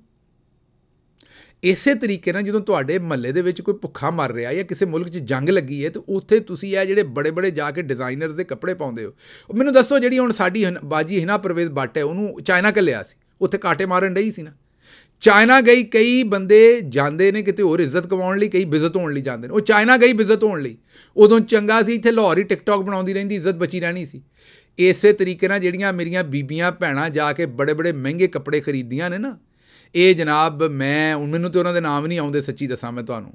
ਇਸੇ ਤਰੀਕੇ ਨਾਲ ਜਦੋਂ ਤੁਹਾਡੇ ਮਹੱਲੇ ਦੇ ਵਿੱਚ ਕੋਈ ਭੁੱਖਾ ਮਰ ਰਿਹਾ ਜਾਂ ਕਿਸੇ ਮੁਲਕ 'ਚ ਜੰਗ ਲੱਗੀ ਹੈ ਤੇ ਉੱਥੇ ਤੁਸੀਂ ਇਹ ਜਿਹੜੇ ਬੜੇ ਬੜੇ ਜਾ ਕੇ ਡਿਜ਼ਾਈਨਰਸ ਦੇ ਕੱਪੜੇ ਪਾਉਂਦੇ ਹੋ ਮੈਨੂੰ ਦੱਸੋ ਜਿਹੜੀ ਹੁਣ ਸਾਡੀ ਬਾਜੀ ਹਨਾ ਪਰਵੇਜ਼ ਬੱਟ ਹੈ ਉਹਨੂੰ ਚਾਈਨਾ ਕੱਲਿਆ ਸੀ ਉੱਥੇ ਕਾਟੇ ਮਾਰਨ ਡਈ ਸੀ ਨਾ ਚਾਈਨਾ ਗਈ ਕਈ ਬੰਦੇ ਜਾਂਦੇ ਨੇ ਕਿਤੇ ਹੋਰ ਇੱਜ਼ਤ ਕਮਾਉਣ ਲਈ ਕਈ ਬਿਜ਼ਤ ਹੋਣ ਲਈ ਜਾਂਦੇ ਨੇ ਉਹ ਚਾਈਨਾ ਗਈ ਬਿਜ਼ਤ ਹੋਣ ਲਈ ਉਦੋਂ ਚੰਗਾ ਸੀ ਇੱਥੇ ਲਾਹੌਰੀ ਟਿਕਟੌਕ ਬਣਾਉਂਦੀ ਰਹਿੰਦੀ ਇੱਜ਼ਤ ਬਚੀ ਰਹਿਣੀ ਸੀ ਇਸੇ ਤਰੀਕੇ ਨਾਲ ਜਿਹੜੀਆਂ ਮੇਰੀਆਂ ਬੀਬੀਆਂ ਭੈਣਾਂ ਜਾ ਕੇ ਬੜੇ ਬੜੇ ਮਹਿੰਗੇ ਕੱਪੜੇ ਖਰੀਦੀਆਂ ਨੇ ਨਾ ਇਹ ਜਨਾਬ ਮੈਂ ਮੈਨੂੰ ਤੇ ਉਹਨਾਂ ਦੇ ਨਾਮ ਨਹੀਂ ਆਉਂਦੇ ਸੱਚੀ ਦੱਸਾਂ ਮੈਂ ਤੁਹਾਨੂੰ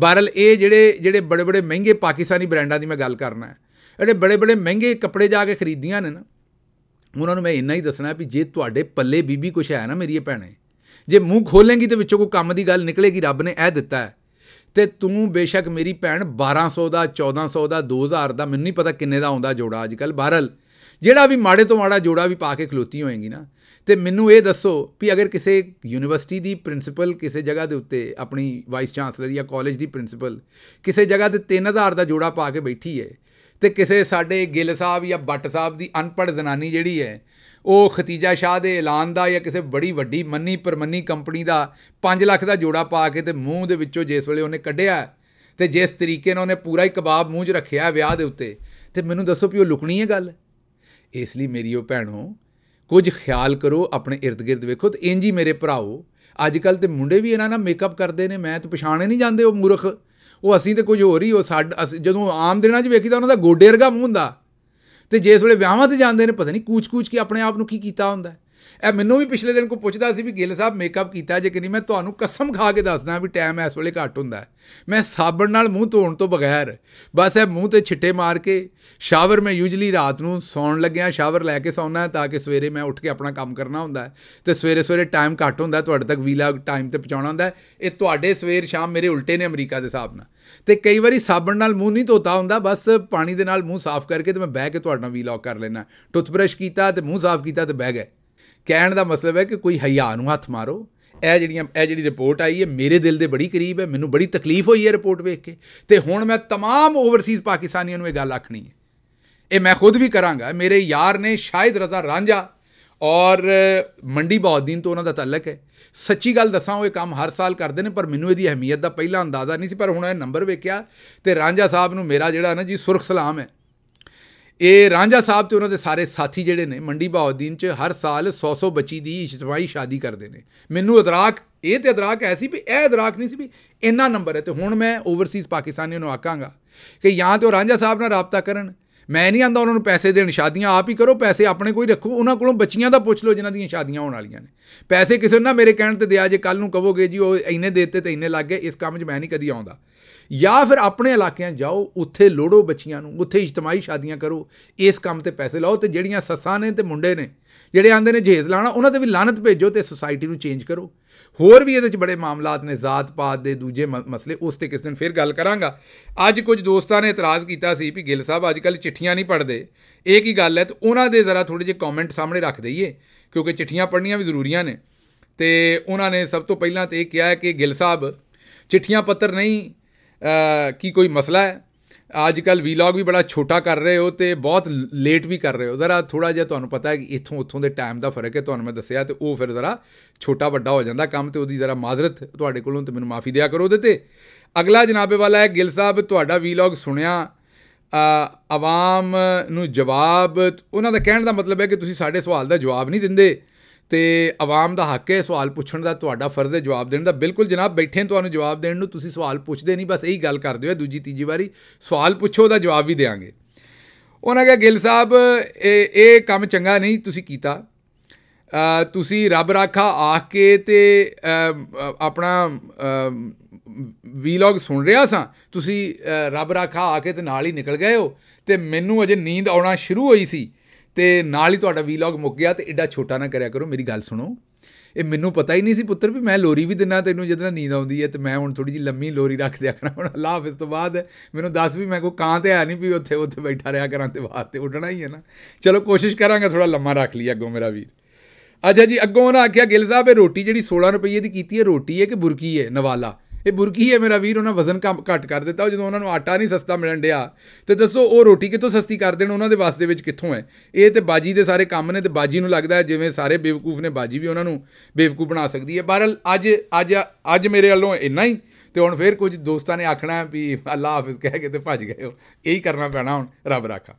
ਬਾਰਲ ਇਹ ਜਿਹੜੇ ਜਿਹੜੇ ਬੜੇ ਬੜੇ ਮਹਿੰਗੇ ਪਾਕਿਸਤਾਨੀ ਬ੍ਰਾਂਡਾਂ ਦੀ ਮੈਂ ਗੱਲ ਕਰਨਾ ਹੈ ਜਿਹੜੇ ਬੜੇ ਬੜੇ ਮਹਿੰਗੇ ਕੱਪੜੇ ਜਾ ਕੇ ਖਰੀਦੀਆਂ ਨੇ ਨਾ ਉਹਨਾਂ ਨੂੰ ਮੈਂ ਇੰਨਾ ਹੀ ਦੱਸਣਾ ਵੀ ਜੇ ਤੁਹਾਡੇ ਪੱਲੇ ਬੀਬੀ ਕੁਛ ਹੈ ਨਾ ਮੇਰੀਏ ਭੈਣੇ ਜੇ ਮੂੰਹ ਖੋਲੇਂਗੀ ਤੇ ਵਿੱਚੋਂ ਕੋਈ ਕੰਮ ਦੀ ਗੱਲ ਨਿਕਲੇਗੀ ਰੱਬ ਨੇ ਇਹ ਦਿੱਤਾ ਹੈ ਤੇ ਤੂੰ ਬੇਸ਼ੱਕ ਮੇਰੀ ਭੈਣ 1200 ਦਾ 1400 ਦਾ 2000 ਦਾ ਮੈਨੂੰ ਨਹੀਂ ਪਤਾ ਕਿੰਨੇ ਦਾ ਆਉਂਦਾ ਜੋੜਾ ਅੱਜ ਕੱਲ ਬਹਰਲ ਜਿਹੜਾ ਵੀ ਮਾੜੇ ਤੋਂ ਮਾੜਾ ਜੋੜਾ ਵੀ ਪਾ ਕੇ ਖਲੋਤੀ ਹੋਏਗੀ ਨਾ ਤੇ ਮੈਨੂੰ ਇਹ ਦੱਸੋ ਵੀ ਅਗਰ ਕਿਸੇ ਯੂਨੀਵਰਸਿਟੀ ਦੀ ਪ੍ਰਿੰਸੀਪਲ ਕਿਸੇ ਜਗ੍ਹਾ ਦੇ ਉੱਤੇ ਆਪਣੀ ਵਾਈਸ ਚਾਂਸਲਰ ਜਾਂ ਕਾਲਜ ਦੀ ਪ੍ਰਿੰਸੀਪਲ ਕਿਸੇ ਜਗ੍ਹਾ ਤੇ 3000 ਦਾ ਜੋੜਾ ਪਾ ਕੇ ਬੈਠੀ ਹੈ ਤੇ ਕਿਸੇ ਸਾਡੇ ਗਿੱਲ ਸਾਹਿਬ ਜਾਂ ਬੱਟ ਸਾਹਿਬ ਦੀ ਅਨਪੜ੍ਹ ਜ਼ਨਾਨੀ ਜਿਹੜੀ ਹੈ ਉਹ ਖਤੀਜਾ ਸ਼ਾਹ ਦੇ ਐਲਾਨ ਦਾ ਜਾਂ ਕਿਸੇ ਬੜੀ ਵੱਡੀ ਮੰਨੀ ਪਰਮੰਨੀ ਕੰਪਨੀ ਦਾ 5 ਲੱਖ ਦਾ ਜੋੜਾ ਪਾ ਕੇ ਤੇ ਮੂੰਹ ਦੇ ਵਿੱਚੋਂ ਜਿਸ ਵੇਲੇ ਉਹਨੇ ਕੱਢਿਆ ਤੇ ਜਿਸ ਤਰੀਕੇ ਨਾਲ ਉਹਨੇ ਪੂਰਾ ਹੀ ਕਬਾਬ ਮੂੰਹ 'ਚ ਰੱਖਿਆ ਵਿਆਹ ਦੇ ਉੱਤੇ ਤੇ ਮੈਨੂੰ ਦੱਸੋ ਵੀ ਉਹ ਲੁਕਣੀ ਹੈ ਗੱਲ ਇਸ ਲਈ ਮੇਰੀ ਉਹ ਭੈਣੋ ਕੁਝ ਖਿਆਲ ਕਰੋ ਆਪਣੇ ird-gird ਵੇਖੋ ਤੇ ਇੰਜ ਹੀ ਮੇਰੇ ਭਰਾਓ ਅੱਜ ਕੱਲ ਤੇ ਮੁੰਡੇ ਵੀ ਇਹਨਾਂ ਨਾਲ ਮੇਕਅਪ ਕਰਦੇ ਨੇ ਮੈਂ ਤਾਂ ਪਛਾਣੇ ਨਹੀਂ ਜਾਂਦੇ ਉਹ ਮੂਰਖ ਉਹ ਅਸੀਂ ਤੇ ਕੁਝ ਹੋਰ ਹੀ ਉਹ ਸਾਡ ਜਦੋਂ ਆਮ ਦਿਨਾਂ 'ਚ ਵੇਖੀਦਾ ਉਹਨਾਂ ਦਾ ਗੋਡੇ ਵਰਗਾ ਮੂੰਹ ਹੁੰਦਾ ਤੇ ਜੇ ਇਸ ਵੇਲੇ ਵਿਆਹਾਂ ਤੇ ਜਾਂਦੇ ਨੇ ਪਤਾ ਨਹੀਂ ਕੂਚ-ਕੂਚ ਕੇ ਆਪਣੇ ਆਪ ਨੂੰ ਕੀ ਕੀਤਾ ਹੁੰਦਾ ਇਹ ਮੈਨੂੰ ਵੀ ਪਿਛਲੇ ਦਿਨ ਕੋ ਪੁੱਛਦਾ ਸੀ ਵੀ ਗਿੱਲ ਸਾਹਿਬ ਮੇਕਅਪ ਕੀਤਾ ਜੇ ਕਿ ਨਹੀਂ ਮੈਂ ਤੁਹਾਨੂੰ ਕਸਮ ਖਾ ਕੇ ਦੱਸਦਾ ਵੀ ਟਾਈਮ ਇਸ ਵੇਲੇ ਘੱਟ ਹੁੰਦਾ ਮੈਂ ਸਾਬਣ ਨਾਲ ਮੂੰਹ ਧੋਣ ਤੋਂ ਬਗੈਰ ਬਸ ਇਹ ਮੂੰਹ ਤੇ ਛਿੱਟੇ ਮਾਰ ਕੇ ਸ਼ਾਵਰ ਮੈਂ ਯੂਜੂਲੀ ਰਾਤ ਨੂੰ ਸੌਣ ਲੱਗਿਆ ਸ਼ਾਵਰ ਲੈ ਕੇ ਸੌਣਾ ਤਾਂ ਕਿ ਸਵੇਰੇ ਮੈਂ ਉੱਠ ਕੇ ਆਪਣਾ ਕੰਮ ਕਰਨਾ ਹੁੰਦਾ ਤੇ ਸਵੇਰੇ ਸਵੇਰੇ ਟਾਈਮ ਘੱਟ ਹੁੰਦਾ ਤੁਹਾਡੇ ਤੱਕ ਵੀਲਾ ਟਾਈਮ ਤੇ ਪਹੁੰਚਾਉਣਾ ਹੁੰਦਾ ਇਹ ਤੁਹਾਡੇ ਸਵੇਰ ਸ਼ਾਮ ਮੇਰੇ ਉਲਟੇ ਨੇ ਅਮਰੀਕਾ ਦੇ ਹਿਸਾਬ ਨਾਲ ਤੇ ਕਈ ਵਾਰੀ ਸਾਬਣ ਨਾਲ ਮੂੰਹ ਨਹੀਂ ਧੋਤਾ ਹੁੰਦਾ ਬਸ ਪਾਣੀ ਦੇ ਨਾਲ ਮੂੰਹ ਸਾਫ਼ ਕਰਕੇ ਤੇ ਮੈਂ ਬਹਿ ਕੇ ਤੁਹਾਡਾ ਵੀਲੌਗ ਕਰ ਲੈਣਾ ਟੁੱਥਬ੍ਰਸ਼ ਕੀਤਾ ਤੇ ਮੂੰਹ ਸਾਫ਼ ਕੀਤਾ ਤੇ ਬਹਿ ਗਏ ਕਹਿਣ ਦਾ ਮਸਲਾ ਹੈ ਕਿ ਕੋਈ ਹਿਆ ਨੂੰ ਹੱਥ ਮਾਰੋ ਇਹ ਜਿਹੜੀਆਂ ਇਹ ਜਿਹੜੀ ਰਿਪੋਰਟ ਆਈ ਹੈ ਮੇਰੇ ਦਿਲ ਦੇ ਬੜੀ ਕਰੀਬ ਹੈ ਮੈਨੂੰ ਬੜੀ ਤਕਲੀਫ ਹੋਈ ਹੈ ਰਿਪੋਰਟ ਵੇਖ ਕੇ ਤੇ ਹੁਣ ਮੈਂ तमाम ਓਵਰਸੀਜ਼ ਪਾਕਿਸਤਾਨੀਆਂ ਨੂੰ ਇਹ ਗੱਲ ਆਖਣੀ ਹੈ ਇਹ ਮੈਂ ਖੁਦ ਵੀ ਕਰਾਂਗਾ ਮੇਰੇ ਯਾਰ ਨੇ ਸ਼ਾਇਦ ਰਜ਼ਾ ਰਾਂਝਾ ਔਰ ਮੰਡੀ ਬਹਾਉਦੀਨ ਤੋਂ ਉਹਨਾਂ ਦਾ ਤਾਲਕ ਹੈ ਸੱਚੀ ਗੱਲ ਦੱਸਾਂ ਉਹ ਇਹ ਕੰਮ ਹਰ ਸਾਲ ਕਰਦੇ ਨੇ ਪਰ ਮੈਨੂੰ ਇਹਦੀ ਅਹਿਮੀਅਤ ਦਾ ਪਹਿਲਾਂ ਅੰਦਾਜ਼ਾ ਨਹੀਂ ਸੀ ਪਰ ਹੁਣ ਇਹ ਨੰਬਰ ਵੇਖਿਆ ਤੇ ਰਾਂਝਾ ਸਾਹਿਬ ਨੂੰ ਮੇਰਾ ਜਿਹੜਾ ਨਾ ਜੀ ਸੁਰਖ ਸਲਾਮ ਹੈ ਇਹ ਰਾਂਝਾ ਸਾਹਿਬ ਤੇ ਉਹਨਾਂ ਦੇ ਸਾਰੇ ਸਾਥੀ ਜਿਹੜੇ ਨੇ ਮੰਡੀ ਬਾਉਦੀਨ 'ਚ ਹਰ ਸਾਲ 100-100 ਬੱਚੀ ਦੀ ਇਜਤਮਾਈ ਸ਼ਾਦੀ ਕਰਦੇ ਨੇ ਮੈਨੂੰ ਅਦਰਾਕ ਇਹ ਤੇ ਅਦਰਾਕ ਐਸੀ ਵੀ ਇਹ ਅਦਰਾਕ ਨਹੀਂ ਸੀ ਵੀ ਇੰਨਾ ਨੰਬਰ ਹੈ ਤੇ ਹੁਣ ਮੈਂ ਓਵਰਸੀਜ਼ ਪਾਕਿਸਤਾਨੀਆਂ ਨੂੰ ਆਕਾਂਗਾ ਕਿ ਜਾਂ ਤੇ ਉਹ ਰਾਂਝਾ ਸਾਹਿਬ ਨਾਲ ਰਾਬਤਾ ਕਰਨ ਮੈਂ ਨਹੀਂ ਆਂਦਾ ਉਹਨਾਂ ਨੂੰ ਪੈਸੇ ਦੇਣ ਸ਼ਾਦੀਆਂ ਆਪ ਹੀ ਕਰੋ ਪੈਸੇ ਆਪਣੇ ਕੋਈ ਰੱਖੋ ਉਹਨਾਂ ਕੋਲੋਂ ਬੱਚੀਆਂ ਦਾ ਪੁੱਛ ਲਓ ਜਿਨ੍ਹਾਂ ਦੀਆਂ ਸ਼ਾਦੀਆਂ ਹੋਣ ਵਾਲੀਆਂ ਨੇ ਪੈਸੇ ਕਿਸੇ ਨੂੰ ਨਾ ਮੇਰੇ ਕਹਿਣ ਤੇ ਦਿਆ ਜੇ ਕੱਲ ਨੂੰ ਕਹੋਗੇ ਜੀ ਉਹ ਇੰਨੇ ਦੇ ਦਿੱਤੇ ਤੇ ਇੰਨੇ ਲੱਗ ਗਏ ਇਸ ਕੰਮ 'ਚ ਮੈਂ ਨਹੀਂ ਕਦੀ ਆਉਂਦਾ ਜਾਂ ਫਿਰ ਆਪਣੇ ਇਲਾਕਿਆਂ ਜਾਓ ਉੱਥੇ ਲੋੜੋ ਬੱਚੀਆਂ ਨੂੰ ਉੱਥੇ ਇਜਤਮਾਈ ਸ਼ਾਦੀਆਂ ਕਰੋ ਇਸ ਕੰਮ ਤੇ ਪੈਸੇ ਲਾਓ ਤੇ ਜਿਹੜੀਆਂ ਸੱਸਾਂ ਨੇ ਤੇ ਮੁੰਡੇ ਨੇ ਜਿਹੜੇ ਆਂਦੇ ਨੇ ਜਹੇਜ਼ ਲਾਣਾ ਉਹਨਾਂ ਤੇ ਵੀ ਲਾਨਤ ਭੇਜੋ ਤੇ ਸੋਸਾਇਟੀ ਨੂੰ ਚੇਂਜ ਕਰੋ ਹੋਰ ਵੀ ਇਹਦੇ ਵਿੱਚ ਬੜੇ ਮਾਮਲਾਤ ਨੇ ਜ਼ਾਤ ਪਾਤ ਦੇ ਦੂਜੇ ਮਸਲੇ ਉਸ ਤੇ ਕਿਸ ਦਿਨ ਫਿਰ ਗੱਲ ਕਰਾਂਗਾ ਅੱਜ ਕੁਝ ਦੋਸਤਾਂ ਨੇ ਇਤਰਾਜ਼ ਕੀਤਾ ਸੀ ਵੀ ਗਿੱਲ ਸਾਹਿਬ ਅੱਜ ਕੱਲ ਚਿੱਠੀਆਂ ਨਹੀਂ ਪੜਦੇ ਇਹ ਕੀ ਗੱਲ ਹੈ ਤੇ ਉਹਨਾਂ ਦੇ ਜ਼ਰਾ ਥੋੜੇ ਜਿਹਾ ਕਮੈਂਟ ਸਾਹਮਣੇ ਰੱਖ ਦਈਏ ਕਿਉਂਕਿ ਚਿੱਠੀਆਂ ਪੜਨੀਆਂ ਵੀ ਜ਼ਰੂਰੀਆਂ ਨੇ ਤੇ ਉਹਨਾਂ ਨੇ ਸਭ ਤੋਂ ਪਹਿਲਾਂ ਤੇ ਇਹ ਕਿਹਾ ਕਿ ਗਿੱਲ ਸਾਹਿਬ ਚਿੱਠੀਆਂ ਪੱਤਰ ਨਹੀਂ ਕੀ ਕੋਈ ਮਸਲਾ ਹੈ ਅੱਜ ਕੱਲ ਵੀਲੌਗ ਵੀ ਬੜਾ ਛੋਟਾ ਕਰ ਰਹੇ ਹੋ ਤੇ ਬਹੁਤ ਲੇਟ ਵੀ ਕਰ ਰਹੇ ਹੋ ਜ਼ਰਾ ਥੋੜਾ ਜਿਹਾ ਤੁਹਾਨੂੰ ਪਤਾ ਹੈ ਕਿ ਇੱਥੋਂ ਉੱਥੋਂ ਦੇ ਟਾਈਮ ਦਾ ਫਰਕ ਹੈ ਤੁਹਾਨੂੰ ਮੈਂ ਦੱਸਿਆ ਤੇ ਉਹ ਫਿਰ ਜ਼ਰਾ ਛੋਟਾ ਵੱਡਾ ਹੋ ਜਾਂਦਾ ਕੰਮ ਤੇ ਉਹਦੀ ਜ਼ਰਾ ਮਾਜ਼ਰਤ ਤੁਹਾਡੇ ਕੋਲੋਂ ਤੇ ਮੈਨੂੰ ਮਾਫੀ ਦਿਆ ਕਰੋ ਉਹਦੇ ਤੇ ਅਗਲਾ ਜਨਾਬੇ ਵਾਲਾ ਹੈ ਗਿਲ ਸਾਹਿਬ ਤੁਹਾਡਾ ਵੀਲੌਗ ਸੁਣਿਆ ਆਵਾਮ ਨੂੰ ਜਵਾਬ ਉਹਨਾਂ ਦਾ ਕਹਿਣ ਦਾ ਮਤਲਬ ਹੈ ਕਿ ਤੁਸੀਂ ਸਾਡੇ ਸਵਾਲ ਦਾ ਜਵਾਬ ਨਹੀਂ ਦਿੰਦੇ ਤੇ ਆਵਾਮ ਦਾ ਹੱਕ ਹੈ ਸਵਾਲ ਪੁੱਛਣ ਦਾ ਤੁਹਾਡਾ ਫਰਜ਼ ਹੈ ਜਵਾਬ ਦੇਣ ਦਾ ਬਿਲਕੁਲ ਜਨਾਬ ਬੈਠੇ ਤੁਹਾਨੂੰ ਜਵਾਬ ਦੇਣ ਨੂੰ ਤੁਸੀਂ ਸਵਾਲ ਪੁੱਛਦੇ ਨਹੀਂ ਬਸ ਇਹੀ ਗੱਲ ਕਰਦੇ ਹੋ ਦੂਜੀ ਤੀਜੀ ਵਾਰੀ ਸਵਾਲ ਪੁੱਛੋ ਦਾ ਜਵਾਬ ਵੀ ਦੇਾਂਗੇ ਉਹਨਾਂ ਕਹੇ ਗਿੱਲ ਸਾਹਿਬ ਇਹ ਇਹ ਕੰਮ ਚੰਗਾ ਨਹੀਂ ਤੁਸੀਂ ਕੀਤਾ ਤੁਸੀਂ ਰੱਬ ਰਾਖਾ ਆ ਕੇ ਤੇ ਆਪਣਾ ਵੀਲੌਗ ਸੁਣ ਰਿਹਾ ਸਾਂ ਤੁਸੀਂ ਰੱਬ ਰਾਖਾ ਆ ਕੇ ਤੇ ਨਾਲ ਹੀ ਨਿਕਲ ਗਏ ਹੋ ਤੇ ਮੈਨੂੰ ਅਜੇ ਨੀਂਦ ਆਉਣਾ ਸ਼ੁਰੂ ਹੋਈ ਸੀ ਤੇ ਨਾਲ ਹੀ ਤੁਹਾਡਾ ਵੀਲੌਗ ਮੁੱਕ ਗਿਆ ਤੇ ਐਡਾ ਛੋਟਾ ਨਾ ਕਰਿਆ ਕਰੋ ਮੇਰੀ ਗੱਲ ਸੁਣੋ ਇਹ ਮੈਨੂੰ ਪਤਾ ਹੀ ਨਹੀਂ ਸੀ ਪੁੱਤਰ ਵੀ ਮੈਂ ਲੋਰੀ ਵੀ ਦਿਨਾ ਤੈਨੂੰ ਜਦੋਂ ਨੀਂਦ ਆਉਂਦੀ ਹੈ ਤੇ ਮੈਂ ਹੁਣ ਥੋੜੀ ਜੀ ਲੰਮੀ ਲੋਰੀ ਰੱਖ ਦਿਆ ਕਰਾਂ ਹੁਣ ਅੱਲਾ ਹਾਫਿਜ਼ ਤੋਂ ਬਾਅਦ ਮੈਨੂੰ ਦੱਸ ਵੀ ਮੈਂ ਕੋ ਕਾਂ ਤੇ ਆ ਨਹੀਂ ਵੀ ਉੱਥੇ ਉੱਥੇ ਬੈਠਾ ਰਿਹਾ ਕਰਾਂ ਤੇ ਬਾਹਰ ਤੇ ਉੱਡਣਾ ਹੀ ਹੈ ਨਾ ਚਲੋ ਕੋਸ਼ਿਸ਼ ਕਰਾਂਗਾ ਥੋੜਾ ਲੰਮਾ ਰੱਖ ਲਈ ਅੱਗੋਂ ਮੇਰਾ ਵੀਰ ਅੱਛਾ ਜੀ ਅੱਗੋਂ ਉਹਨਾਂ ਆਖਿਆ ਗਿਲ ਸਾਹਿਬ ਇਹ ਰੋਟੀ ਜਿਹੜੀ 16 ਰੁਪਏ ਦੀ ਕੀਤੀ ਹੈ ਰੋਟੀ ਹੈ ਕਿ ਬੁਰਕੀ ਹੈ ਨਵਾਲਾ ਇਹ ਬੁਰਕੀ ਹੈ ਮੇਰਾ ਵੀਰ ਉਹਨਾਂ ਵਜ਼ਨ ਕੰਮ ਘੱਟ ਕਰ ਦਿੱਤਾ ਜਦੋਂ ਉਹਨਾਂ ਨੂੰ ਆਟਾ ਨਹੀਂ ਸਸਤਾ ਮਿਲਣ ਡਿਆ ਤੇ ਦੱਸੋ ਉਹ ਰੋਟੀ ਕਿੱਥੋਂ ਸਸਤੀ ਕਰ ਦੇਣ ਉਹਨਾਂ ਦੇ ਵਾਸਤੇ ਵਿੱਚ ਕਿੱਥੋਂ ਹੈ ਇਹ ਤੇ ਬਾਜੀ ਦੇ ਸਾਰੇ ਕੰਮ ਨੇ ਤੇ ਬਾਜੀ ਨੂੰ ਲੱਗਦਾ ਜਿਵੇਂ ਸਾਰੇ ਬੇਵਕੂਫ ਨੇ ਬਾਜੀ ਵੀ ਉਹਨਾਂ ਨੂੰ ਬੇਵਕੂਫ ਬਣਾ ਸਕਦੀ ਹੈ ਬਹਰਲ ਅੱਜ ਅੱਜ ਅੱਜ ਮੇਰੇ ਵੱਲੋਂ ਇੰਨਾ ਹੀ ਤੇ ਹੁਣ ਫੇਰ ਕੁਝ ਦੋਸਤਾਂ ਨੇ ਆਖਣਾ ਵੀ ਅੱਲਾ ਹਾਫਿਜ਼ ਕਹਿ ਕੇ ਤੇ ਭੱਜ ਗਏ ਹੋ ਇਹੀ ਕਰਨਾ ਪੈਣਾ ਹੁਣ ਰੱਬ ਰਾਖਾ